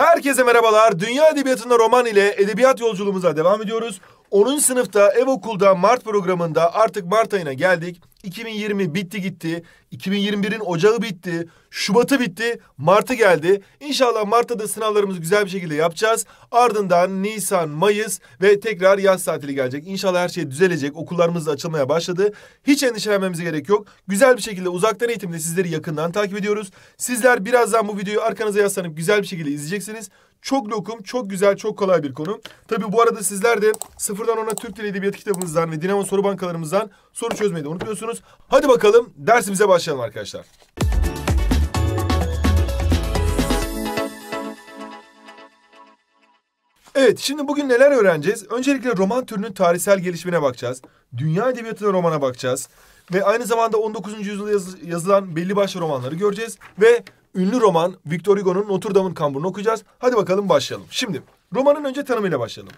Herkese merhabalar. Dünya Edebiyatı'nda roman ile edebiyat yolculuğumuza devam ediyoruz. 10. sınıfta ev okulda Mart programında artık Mart ayına geldik. 2020 bitti gitti. 2021'in Ocağı bitti, Şubat'ı bitti, Mart'ı geldi. İnşallah Mart'ta da sınavlarımızı güzel bir şekilde yapacağız. Ardından Nisan, Mayıs ve tekrar yaz tatili gelecek. İnşallah her şey düzelecek. Okullarımız da açılmaya başladı. Hiç endişelenmemize gerek yok. Güzel bir şekilde uzaktan eğitimde sizleri yakından takip ediyoruz. Sizler birazdan bu videoyu arkanıza yaslanıp güzel bir şekilde izleyeceksiniz. Çok lokum, çok güzel, çok kolay bir konu. Tabi bu arada sizler de sıfırdan ona Türk Dili Edebiyatı kitabımızdan ve Dinamo Soru Bankalarımızdan soru çözmeyi de unutmuyorsunuz. Hadi bakalım dersimize başlayalım başlayalım arkadaşlar. Evet, şimdi bugün neler öğreneceğiz? Öncelikle roman türünün tarihsel gelişimine bakacağız. Dünya edebiyatı romana bakacağız. Ve aynı zamanda 19. yüzyılda yazılan belli başlı romanları göreceğiz. Ve ünlü roman Victor Hugo'nun Notre Dame'ın kamburunu okuyacağız. Hadi bakalım başlayalım. Şimdi romanın önce tanımıyla başlayalım.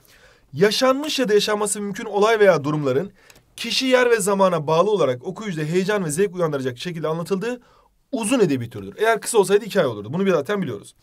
Yaşanmış ya da yaşanması mümkün olay veya durumların kişi yer ve zamana bağlı olarak okuyucuda heyecan ve zevk uyandıracak şekilde anlatıldığı uzun edebi türüdür. Eğer kısa olsaydı hikaye olurdu. Bunu bir zaten biliyoruz.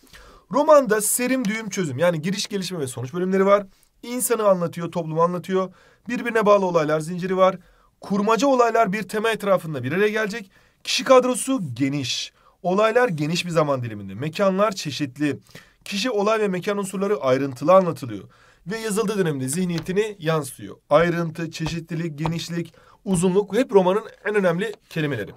Romanda serim, düğüm, çözüm yani giriş, gelişme ve sonuç bölümleri var. İnsanı anlatıyor, toplumu anlatıyor. Birbirine bağlı olaylar zinciri var. Kurmaca olaylar bir tema etrafında bir araya gelecek. Kişi kadrosu geniş. Olaylar geniş bir zaman diliminde. Mekanlar çeşitli. Kişi, olay ve mekan unsurları ayrıntılı anlatılıyor ve yazıldığı dönemde zihniyetini yansıtıyor. Ayrıntı, çeşitlilik, genişlik, uzunluk hep romanın en önemli kelimeleri.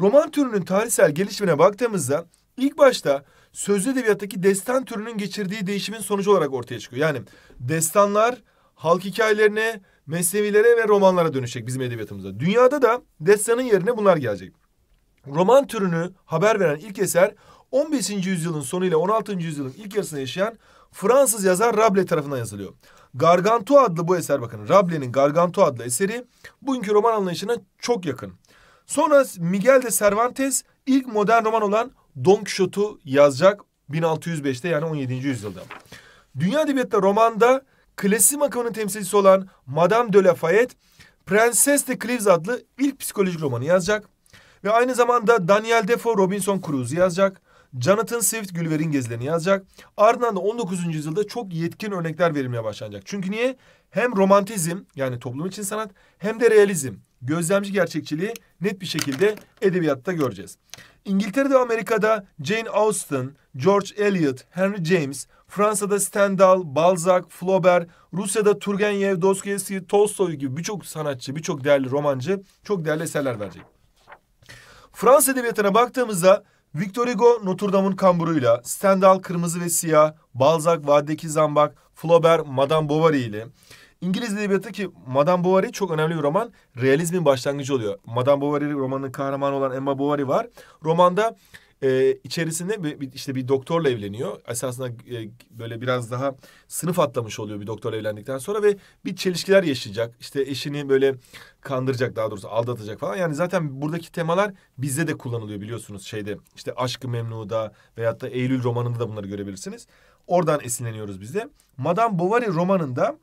Roman türünün tarihsel gelişimine baktığımızda ilk başta sözlü edebiyattaki destan türünün geçirdiği değişimin sonucu olarak ortaya çıkıyor. Yani destanlar halk hikayelerine, mesnevilere ve romanlara dönüşecek bizim edebiyatımızda. Dünyada da destanın yerine bunlar gelecek roman türünü haber veren ilk eser 15. yüzyılın sonu ile 16. yüzyılın ilk yarısında yaşayan Fransız yazar Rabelais tarafından yazılıyor. Gargantua adlı bu eser bakın Rabelais'in Gargantua adlı eseri bugünkü roman anlayışına çok yakın. Sonra Miguel de Cervantes ilk modern roman olan Don Quixote'u yazacak 1605'te yani 17. yüzyılda. Dünya Edebiyatı romanda klasik akımının temsilcisi olan Madame de Lafayette Prenses de Cleves adlı ilk psikolojik romanı yazacak. Ve aynı zamanda Daniel Defoe Robinson Crusoe yazacak. Jonathan Swift Gülver'in gezilerini yazacak. Ardından da 19. yüzyılda çok yetkin örnekler verilmeye başlanacak. Çünkü niye? Hem romantizm yani toplum için sanat hem de realizm gözlemci gerçekçiliği net bir şekilde edebiyatta göreceğiz. İngiltere'de ve Amerika'da Jane Austen, George Eliot, Henry James, Fransa'da Stendhal, Balzac, Flaubert, Rusya'da Turgenev, Dostoyevski, Tolstoy gibi birçok sanatçı, birçok değerli romancı çok değerli eserler verecek. Fransız edebiyatına baktığımızda Victor Hugo Notre Dame'ın kamburuyla, Stendhal Kırmızı ve Siyah, Balzac Vadeki Zambak, Flaubert Madame Bovary ile. İngiliz edebiyatı ki Madame Bovary çok önemli bir roman. Realizmin başlangıcı oluyor. Madame Bovary romanının kahramanı olan Emma Bovary var. Romanda e, içerisinde bir, bir, işte bir doktorla evleniyor. Esasında e, böyle biraz daha sınıf atlamış oluyor bir doktorla evlendikten sonra ve bir çelişkiler yaşayacak. İşte eşini böyle kandıracak daha doğrusu aldatacak falan. Yani zaten buradaki temalar bizde de kullanılıyor biliyorsunuz şeyde. işte Aşkı Memnu'da veyahut da Eylül romanında da bunları görebilirsiniz. Oradan esinleniyoruz biz de. Madame Bovary romanında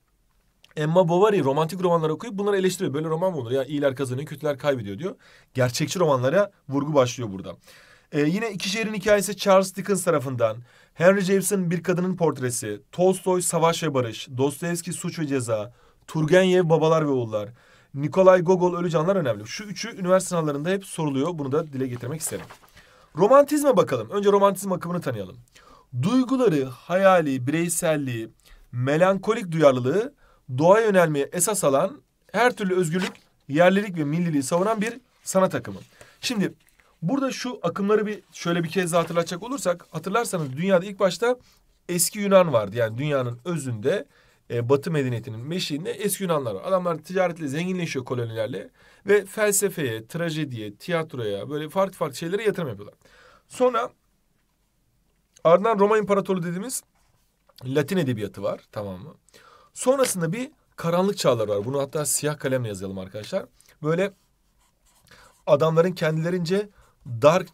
Emma Bovary romantik romanlar okuyup bunları eleştiriyor. Böyle roman mı olur? Ya iyiler kazanıyor, kötüler kaybediyor diyor. Gerçekçi romanlara vurgu başlıyor burada. Ee, yine iki şehrin hikayesi Charles Dickens tarafından. Henry James'in Bir Kadının Portresi, Tolstoy Savaş ve Barış, Dostoyevski Suç ve Ceza, Turgenev Babalar ve Oğullar, Nikolay Gogol Ölü Canlar önemli. Şu üçü üniversite sınavlarında hep soruluyor. Bunu da dile getirmek isterim. Romantizme bakalım. Önce romantizm akımını tanıyalım. Duyguları, hayali, bireyselliği, melankolik duyarlılığı, doğa yönelmeye esas alan her türlü özgürlük, yerlilik ve milliliği savunan bir sanat akımı. Şimdi Burada şu akımları bir şöyle bir kez daha hatırlatacak olursak hatırlarsanız dünyada ilk başta eski Yunan vardı. Yani dünyanın özünde e, Batı medeniyetinin meşiğinde eski Yunanlar var. Adamlar ticaretle zenginleşiyor kolonilerle ve felsefeye, trajediye, tiyatroya böyle farklı farklı şeylere yatırım yapıyorlar. Sonra ardından Roma İmparatorluğu dediğimiz Latin edebiyatı var tamam mı? Sonrasında bir karanlık çağlar var. Bunu hatta siyah kalemle yazalım arkadaşlar. Böyle adamların kendilerince Dark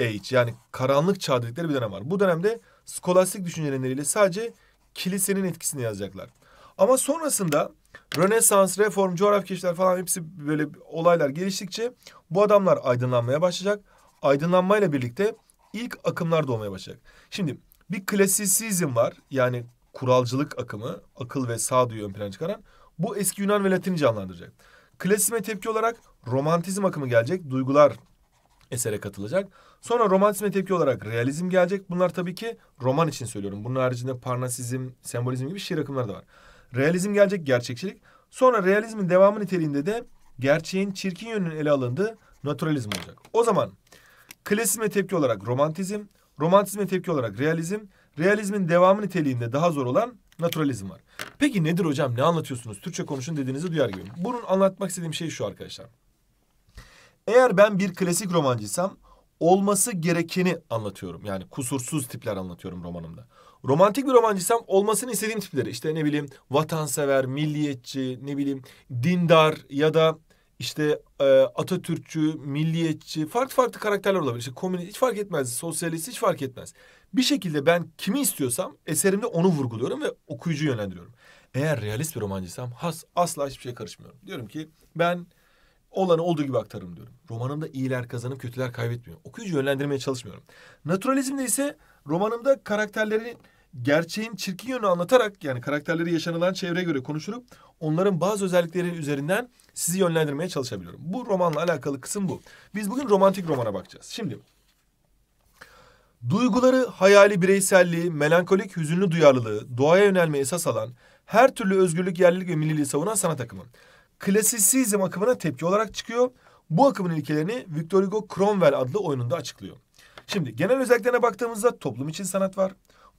Age yani karanlık çağ dedikleri bir dönem var. Bu dönemde skolastik düşünceleriyle sadece kilisenin etkisini yazacaklar. Ama sonrasında Rönesans, reform, coğrafi keşifler falan hepsi böyle olaylar geliştikçe bu adamlar aydınlanmaya başlayacak. Aydınlanmayla birlikte ilk akımlar doğmaya başlayacak. Şimdi bir klasisizm var. Yani kuralcılık akımı, akıl ve sağduyu ön plana çıkaran. Bu eski Yunan ve Latin'i canlandıracak. Klasizme tepki olarak romantizm akımı gelecek. Duygular esere katılacak. Sonra romantizme tepki olarak realizm gelecek. Bunlar tabii ki roman için söylüyorum. Bunun haricinde parnasizm, sembolizm gibi şiir akımları da var. Realizm gelecek, gerçekçilik. Sonra realizmin devamı niteliğinde de gerçeğin çirkin yönünün ele alındığı naturalizm olacak. O zaman klasizme tepki olarak romantizm, romantizme tepki olarak realizm, realizmin devamı niteliğinde daha zor olan naturalizm var. Peki nedir hocam ne anlatıyorsunuz? Türkçe konuşun dediğinizi duyar gibi. Bunun anlatmak istediğim şey şu arkadaşlar. Eğer ben bir klasik romancıysam olması gerekeni anlatıyorum. Yani kusursuz tipler anlatıyorum romanımda. Romantik bir romancıysam olmasını istediğim tipleri. işte ne bileyim vatansever, milliyetçi, ne bileyim dindar ya da işte e, Atatürkçü, milliyetçi, farklı farklı karakterler olabilir. İşte komünist hiç fark etmez, sosyalist hiç fark etmez. Bir şekilde ben kimi istiyorsam eserimde onu vurguluyorum ve okuyucu yönlendiriyorum. Eğer realist bir romancıysam has, asla hiçbir şey karışmıyorum. Diyorum ki ben olanı olduğu gibi aktarım diyorum. Romanımda iyiler kazanıp kötüler kaybetmiyor. Okuyucu yönlendirmeye çalışmıyorum. Naturalizmde ise romanımda karakterlerin gerçeğin çirkin yönünü anlatarak yani karakterleri yaşanılan çevreye göre konuşurup onların bazı özellikleri üzerinden sizi yönlendirmeye çalışabiliyorum. Bu romanla alakalı kısım bu. Biz bugün romantik romana bakacağız. Şimdi duyguları, hayali bireyselliği, melankolik hüzünlü duyarlılığı, doğaya yönelme esas alan, her türlü özgürlük, yerlilik ve milliliği savunan sanat akımı klasisizm akımına tepki olarak çıkıyor. Bu akımın ilkelerini Victor Hugo Cromwell adlı oyununda açıklıyor. Şimdi genel özelliklerine baktığımızda toplum için sanat var.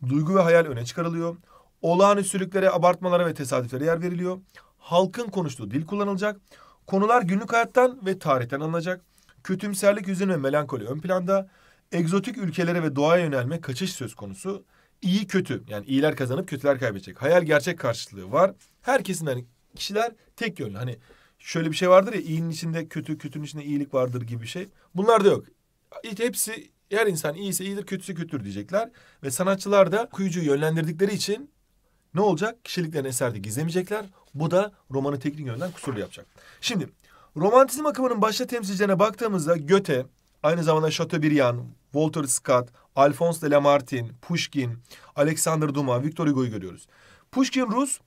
Duygu ve hayal öne çıkarılıyor. Olağanüstülüklere, abartmalara ve tesadüflere yer veriliyor. Halkın konuştuğu dil kullanılacak. Konular günlük hayattan ve tarihten alınacak. Kötümserlik, hüzün ve melankoli ön planda. Egzotik ülkelere ve doğaya yönelme kaçış söz konusu. İyi kötü yani iyiler kazanıp kötüler kaybedecek. Hayal gerçek karşılığı var. Herkesin kesimden kişiler tek yönlü. Hani şöyle bir şey vardır ya iyinin içinde kötü, kötünün içinde iyilik vardır gibi bir şey. Bunlar da yok. Hepsi her insan iyiyse iyidir, kötüsü kötüdür diyecekler. Ve sanatçılar da okuyucuyu yönlendirdikleri için ne olacak? Kişiliklerini eserde gizlemeyecekler. Bu da romanı teknik yönden kusurlu yapacak. Şimdi romantizm akımının başta temsilcilerine baktığımızda Göte, aynı zamanda Chateaubriand, Walter Scott, Alphonse de Lamartine, Pushkin, Alexander Dumas, Victor Hugo'yu görüyoruz. Pushkin Rus,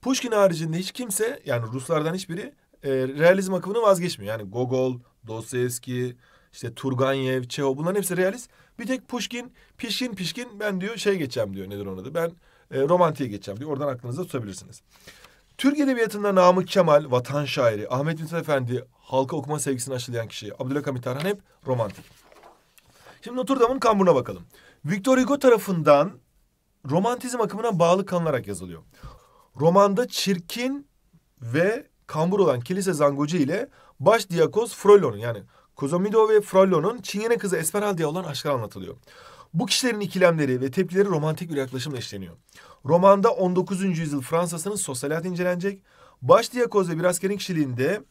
Pushkin haricinde hiç kimse yani Ruslardan hiçbiri e, realizm akımını vazgeçmiyor. Yani Gogol, Dostoyevski, işte Turgenev, Çehov bunların hepsi realist. Bir tek Pushkin pişkin pişkin ben diyor şey geçeceğim diyor nedir onun adı ben e, romantiğe geçeceğim diyor. Oradan aklınızda tutabilirsiniz. Türk Edebiyatı'nda Namık Kemal, vatan şairi, Ahmet Mithat Efendi, halka okuma sevgisini aşılayan kişi, Abdülhakamit Tarhan hep romantik. Şimdi Notre Dame'ın kamburuna bakalım. Victor Hugo tarafından romantizm akımına bağlı kalınarak yazılıyor. Romanda çirkin ve kambur olan kilise zangocu ile baş diyakoz Frollon'un yani Kozomido ve Frollon'un Çingene kızı Esmeralda'ya olan aşklar anlatılıyor. Bu kişilerin ikilemleri ve tepkileri romantik bir yaklaşımla işleniyor. Romanda 19. yüzyıl Fransa'sının sosyal hayatı incelenecek. Baş diyakoz ve bir askerin kişiliğinde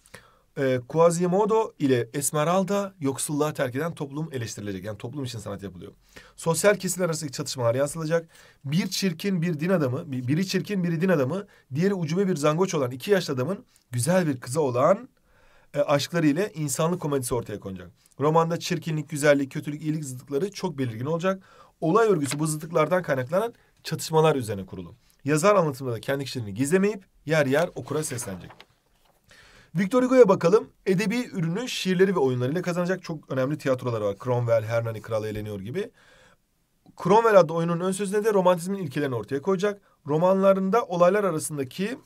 e, Quasimodo ile Esmeralda yoksulluğa terk eden toplum eleştirilecek. Yani toplum için sanat yapılıyor. Sosyal kesin arasındaki çatışmalar yansılacak. Bir çirkin bir din adamı, biri çirkin biri din adamı, diğeri ucube bir zangoç olan iki yaşlı adamın güzel bir kıza olan e, aşkları ile insanlık komedisi ortaya konacak. Romanda çirkinlik, güzellik, kötülük, iyilik zıtlıkları çok belirgin olacak. Olay örgüsü bu zıtlıklardan kaynaklanan çatışmalar üzerine kurulu. Yazar anlatımında da kendi kişiliğini gizlemeyip yer yer okura seslenecek. Victor Hugo'ya bakalım. Edebi ürünü şiirleri ve oyunlarıyla kazanacak çok önemli tiyatrolar var. Cromwell, Hernani Kral Eğleniyor gibi. Cromwell adlı oyunun ön sözünde de romantizmin ilkelerini ortaya koyacak. Romanlarında olaylar arasındaki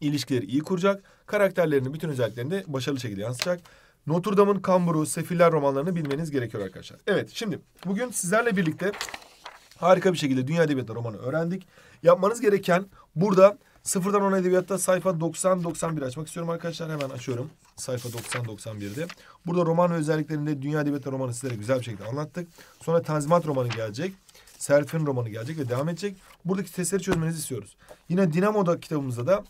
ilişkileri iyi kuracak. Karakterlerini bütün özelliklerinde başarılı şekilde yansıtacak. Notre Dame'ın Kamburu, Sefiller romanlarını bilmeniz gerekiyor arkadaşlar. Evet şimdi bugün sizlerle birlikte harika bir şekilde Dünya Edebiyatı romanı öğrendik. Yapmanız gereken burada Sıfırdan 10 edebiyatta sayfa 90-91 açmak istiyorum arkadaşlar. Hemen açıyorum. Sayfa 90-91'de. Burada roman özelliklerinde Dünya Edebiyatı romanı sizlere güzel bir şekilde anlattık. Sonra Tanzimat romanı gelecek. Serfin romanı gelecek ve devam edecek. Buradaki testleri çözmenizi istiyoruz. Yine Dinamo'da kitabımızda da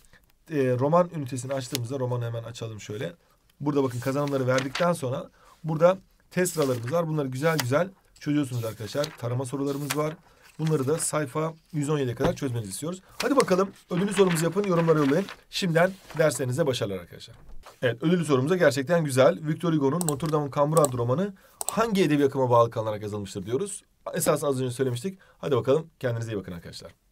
e, roman ünitesini açtığımızda romanı hemen açalım şöyle. Burada bakın kazanımları verdikten sonra burada test sıralarımız var. Bunları güzel güzel çözüyorsunuz arkadaşlar. Tarama sorularımız var. Bunları da sayfa 117'ye kadar çözmenizi istiyoruz. Hadi bakalım ödüllü sorumuzu yapın, yorumlara yollayın. Şimdiden derslerinize başarılar arkadaşlar. Evet ödüllü sorumuza gerçekten güzel. Victor Hugo'nun Notre Dame'ın Kamburant romanı hangi edebi akıma bağlı kalınarak yazılmıştır diyoruz. Esasında az önce söylemiştik. Hadi bakalım kendinize iyi bakın arkadaşlar.